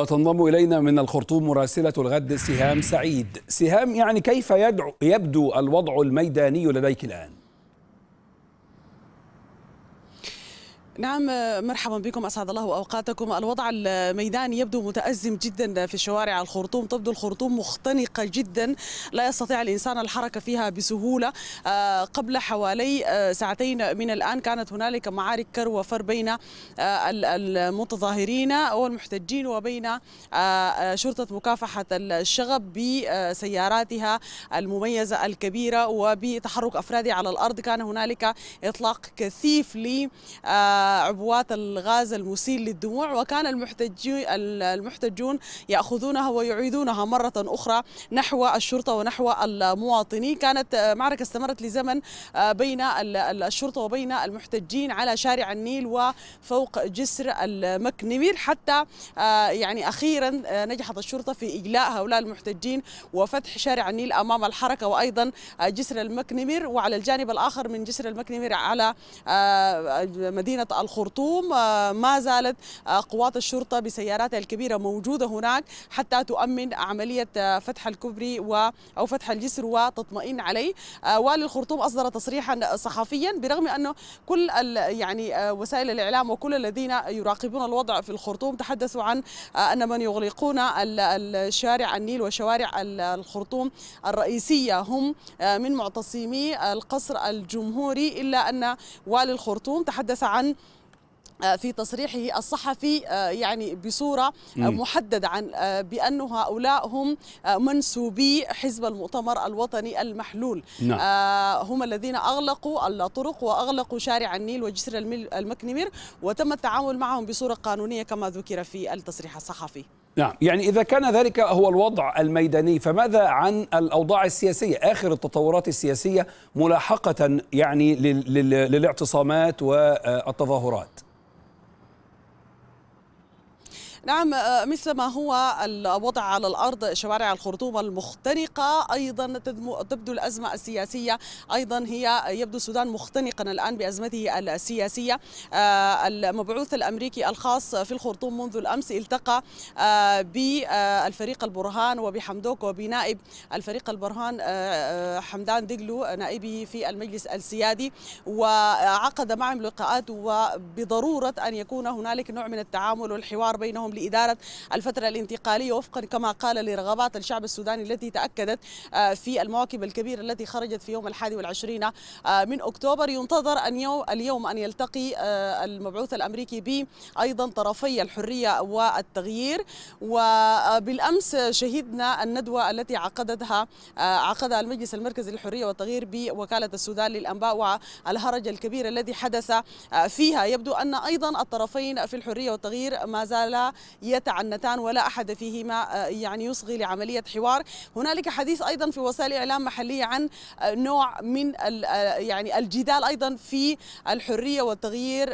وتنضم إلينا من الخرطوم مراسلة الغد سهام سعيد سهام يعني كيف يدعو يبدو الوضع الميداني لديك الآن؟ نعم مرحبا بكم اسعد الله اوقاتكم الوضع الميداني يبدو متازم جدا في شوارع الخرطوم تبدو الخرطوم مختنقه جدا لا يستطيع الانسان الحركه فيها بسهوله آه، قبل حوالي آه، ساعتين من الان كانت هنالك معارك كر وفر بين آه، المتظاهرين والمحتجين وبين شرطه مكافحه الشغب بسياراتها المميزه الكبيره وبتحرك افرادها على الارض كان هنالك اطلاق كثيف ل عبوات الغاز المسيل للدموع وكان المحتجون يأخذونها ويعيدونها مرة أخرى نحو الشرطة ونحو المواطنين كانت آه، معركة استمرت لزمن آه، بين الشرطة وبين المحتجين على شارع النيل وفوق جسر المكنمير حتى آه، يعني أخيرا نجحت الشرطة في إجلاء هؤلاء المحتجين وفتح شارع النيل أمام الحركة وأيضا جسر المكنمير وعلى الجانب الآخر من جسر المكنمير على مدينة الخرطوم آه، ما زالت آه، قوات الشرطة بسياراتها الكبيرة موجودة هناك حتى تؤمن عملية آه، فتح الكوبري و أو فتح الجسر وتطمئن عليه والي الخرطوم أصدر تصريحا صحفيا برغم أنه كل يعني وسائل الإعلام وكل الذين يراقبون الوضع في الخرطوم تحدثوا عن أن من يغلقون الشارع النيل وشوارع الخرطوم الرئيسية هم من معتصمي القصر الجمهوري إلا أن والي الخرطوم تحدث عن آه، في تصريحه الصحفي آه، يعني بصورة آه، محددة عن بأن هؤلاء هم منسوبي حزب المؤتمر الوطني المحلول نعم. هم الذين أغلقوا الطرق وأغلقوا شارع النيل وجسر المكنمير وتم التعامل معهم بصورة قانونية كما ذكر في التصريح الصحفي نعم يعني إذا كان ذلك هو الوضع الميداني فماذا عن الأوضاع السياسية آخر التطورات السياسية ملاحقة يعني للاعتصامات والتظاهرات نعم آه، مثل ما هو الوضع على الأرض شوارع الخرطوم المخترقة أيضا تبدو الأزمة السياسية أيضا هي يبدو السودان مختنقا الآن بأزمته السياسية آه، المبعوث الأمريكي الخاص في الخرطوم منذ الأمس التقى آه، بالفريق البرهان وبحمدوك وبنائب الفريق البرهان حمدان دقلو نائبه في المجلس السيادي وعقد معهم لقاءات وبضرورة أن يكون هنالك نوع من التعامل والحوار بينهم اليوم لإدارة الفترة الانتقالية وفقا كما قال لرغبات الشعب السوداني التي تأكدت آه، في المواكب الكبيرة التي خرجت في يوم الحادي والعشرين آه، من أكتوبر ينتظر أن اليوم أن يلتقي آه، المبعوث الأمريكي ب أيضا طرفي الحرية والتغيير وبالأمس شهدنا الندوة التي عقدتها عقدها المجلس المركزي للحرية والتغيير بوكالة السودان للأنباء والهرج الكبير الذي حدث فيها يبدو أن أيضا الطرفين في الحرية والتغيير ما زالا يتعنتان ولا أحد فيهما آه، يعني يصغي لعملية حوار هنالك حديث أيضا في وسائل إعلام محلية عن آه، نوع من آه، يعني الجدال أيضا في الحرية والتغيير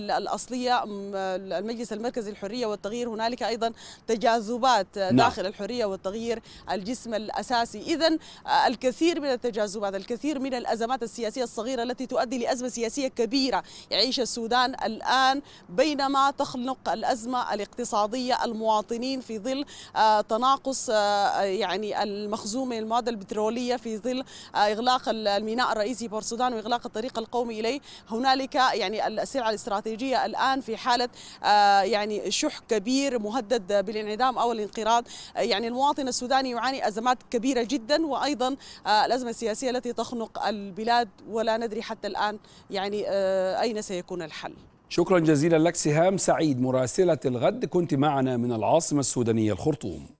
الأصلية المجلس المركزي للحرية والتغيير هنالك أيضا تجاذبات نعم. داخل الحرية والتغيير الجسم الأساسي إذا الكثير من التجاذبات الكثير من الأزمات السياسية الصغيرة التي تؤدي لأزمة سياسية كبيرة يعيش السودان الآن بينما تخلق الأزمة الاقتصادية اقتصادية المواطنين في ظل آه، تناقص آه، يعني المخزومة المواد البترولية في ظل آه، إغلاق الميناء الرئيسي بورسودان وإغلاق الطريق القومي إليه هنالك يعني السلعة الاستراتيجية الآن في حالة يعني شح كبير مهدد بالانعدام أو الانقراض يعني المواطن السوداني يعاني أزمات كبيرة جدا وأيضا الأزمة السياسية التي تخنق البلاد ولا ندري حتى الآن يعني أين سيكون الحل شكرا جزيلا لك سهام سعيد مراسلة الغد كنت معنا من العاصمة السودانية الخرطوم